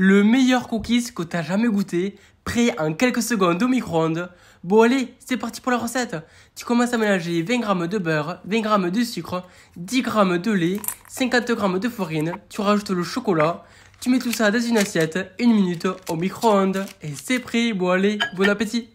le meilleur cookies que t'as jamais goûté, prêt en quelques secondes au micro-ondes. Bon allez, c'est parti pour la recette. Tu commences à mélanger 20 g de beurre, 20 g de sucre, 10 g de lait, 50 g de farine, tu rajoutes le chocolat, tu mets tout ça dans une assiette, une minute au micro-ondes et c'est prêt. Bon allez, bon appétit.